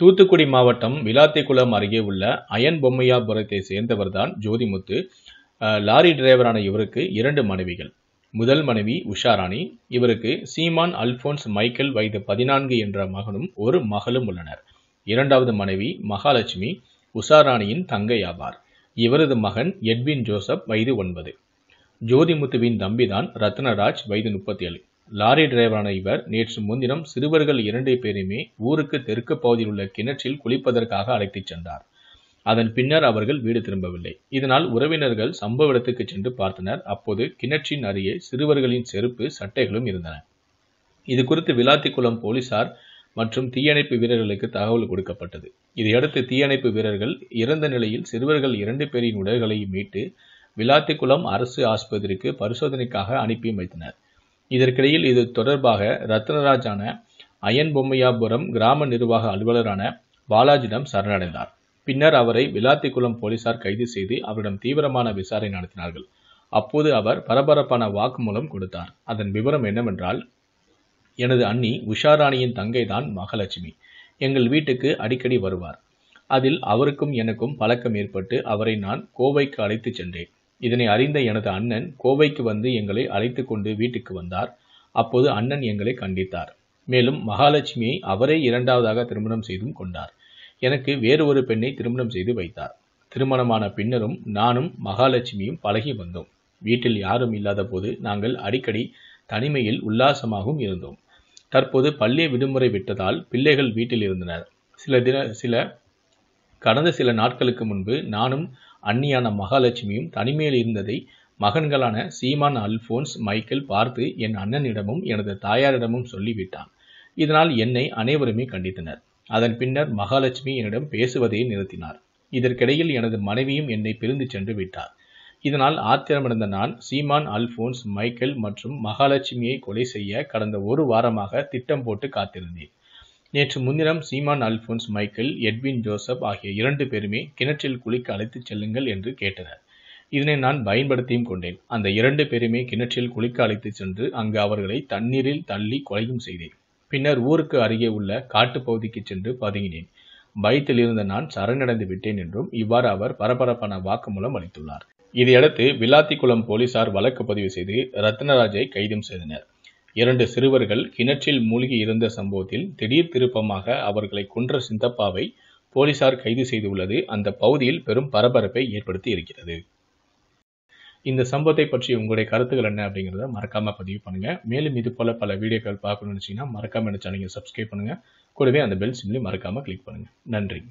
தூத்துக்குடி மாவட்டம் விளாத்திக்குளம் அருகே உள்ள அயன் பொம்மையாபுரத்தை சேர்ந்தவர்தான் ஜோதிமுத்து லாரி டிரைவரான இவருக்கு இரண்டு மனைவிகள் முதல் மனைவி உஷாராணி இவருக்கு சீமான் அல்போன்ஸ் மைக்கேல் வயது பதினான்கு என்ற மகனும் ஒரு மகளும் உள்ளனர் இரண்டாவது மனைவி மகாலட்சுமி உஷாராணியின் தங்கை ஆவார் இவரது மகன் எட்வின் ஜோசப் வயது ஒன்பது ஜோதிமுத்துவின் தம்பிதான் ரத்னராஜ் வயது முப்பத்தி ஏழு லாரி டிரைவரான இவர் நேற்று முன்தினம் சிறுவர்கள் இரண்டு பேருமே ஊருக்கு தெற்கு பகுதியில் உள்ள கிணற்றில் குளிப்பதற்காக அழைத்துச் சென்றார் அதன் பின்னர் அவர்கள் வீடு திரும்பவில்லை இதனால் உறவினர்கள் சம்பவ இடத்துக்கு சென்று பார்த்தனர் அப்போது கிணற்றின் அருகே சிறுவர்களின் செருப்பு சட்டைகளும் இருந்தன இது குறித்து விளாத்திக்குளம் போலீசார் மற்றும் தீயணைப்பு வீரர்களுக்கு தகவல் கொடுக்கப்பட்டது இதையடுத்து தீயணைப்பு வீரர்கள் இறந்த நிலையில் சிறுவர்கள் இரண்டு பேரின் உடல்களை மீட்டு விளாத்திக்குளம் அரசு ஆஸ்பத்திரிக்கு பரிசோதனைக்காக அனுப்பி வைத்தனர் இதற்கிடையில் இது தொடர்பாக ரத்னராஜான அயன்பொம்மையாபுரம் கிராம நிர்வாக அலுவலரான பாலாஜியிடம் சரணடைந்தார் பின்னர் அவரை விளாத்திக்குளம் போலீசார் கைது செய்து அவரிடம் தீவிரமான விசாரணை நடத்தினார்கள் அப்போது அவர் பரபரப்பான வாக்குமூலம் கொடுத்தார் அதன் விவரம் என்னவென்றால் எனது அண்ணி உஷாராணியின் தங்கை தான் மகாலட்சுமி எங்கள் வீட்டுக்கு அடிக்கடி வருவார் அதில் அவருக்கும் எனக்கும் பழக்கம் ஏற்பட்டு அவரை நான் கோவைக்கு அழைத்துச் சென்றேன் இதனை அறிந்த எனது அண்ணன் கோவைக்கு வந்து எங்களை அழைத்து கொண்டு வீட்டுக்கு வந்தார் அப்போது அண்ணன் எங்களை கண்டித்தார் மேலும் மகாலட்சுமியை அவரே இரண்டாவதாக திருமணம் செய்தும் கொண்டார் எனக்கு வேறு ஒரு பெண்ணை திருமணம் செய்து வைத்தார் திருமணமான பின்னரும் நானும் மகாலட்சுமியும் பழகி வந்தோம் வீட்டில் யாரும் இல்லாத போது நாங்கள் அடிக்கடி தனிமையில் உல்லாசமாகவும் இருந்தோம் தற்போது பள்ளிய விடுமுறை விட்டதால் பிள்ளைகள் வீட்டில் இருந்தனர் சில தின சில கடந்த சில நாட்களுக்கு முன்பு நானும் அன்னியான மகாலட்சுமியும் தனிமையில் இருந்ததை மகன்களான சீமான் அல்போன்ஸ் மைக்கேல் பார்த்து என் அண்ணனிடமும் எனது தாயாரிடமும் சொல்லிவிட்டான் இதனால் என்னை அனைவருமே கண்டித்தனர் அதன் பின்னர் மகாலட்சுமி என்னிடம் பேசுவதை நிறுத்தினார் இதற்கிடையில் எனது மனைவியும் என்னை பிரிந்து சென்று விட்டார் இதனால் ஆத்திரமடைந்த நான் சீமான் அல்போன்ஸ் மைக்கேல் மற்றும் மகாலட்சுமியை கொலை செய்ய கடந்த ஒரு வாரமாக திட்டம் போட்டு காத்திருந்தேன் நேற்று முன்தினம் Seeman Alphonse Michael Edwin Joseph ஆகிய இரண்டு பேருமே கிணற்றில் குளிக்க அழைத்துச் செல்லுங்கள் என்று கேட்டனர் இதனை நான் பயன்படுத்தியும் கொண்டேன் அந்த இரண்டு பேருமே கிணற்றில் குளிக்க அழைத்துச் சென்று அங்கு அவர்களை தண்ணீரில் தள்ளி கொலையும் செய்தேன் பின்னர் ஊருக்கு அருகே உள்ள காட்டுப்பகுதிக்கு சென்று பதுங்கினேன் பயத்தில் இருந்த நான் சரணடைந்து விட்டேன் என்றும் இவ்வாறு அவர் பரபரப்பான வாக்குமூலம் அளித்துள்ளார் இதையடுத்து விளாத்திக்குளம் போலீசார் வழக்கு பதிவு செய்து ரத்னராஜை கைதும் செய்தனர் இரண்டு சிறுவர்கள் கிணற்றில் மூழ்கி இருந்த சம்பவத்தில் திடீர் திருப்பமாக அவர்களை கொன்ற சிந்தப்பாவை போலீசார் கைது செய்துள்ளது அந்த பகுதியில் பெரும் பரபரப்பை ஏற்படுத்தி இருக்கிறது இந்த சம்பவத்தை பற்றி உங்களுடைய கருத்துக்கள் என்ன அப்படிங்கிறத மறக்காம பதிவு பண்ணுங்க மேலும் இது போல பல வீடியோக்கள் பார்க்கணும்னு நினைச்சீங்கன்னா மறக்காம நினைச்சா நீங்க சப்ஸ்கிரைப் பண்ணுங்க கூடவே அந்த பெல் சிம்லையும் மறக்காம கிளிக் பண்ணுங்க நன்றி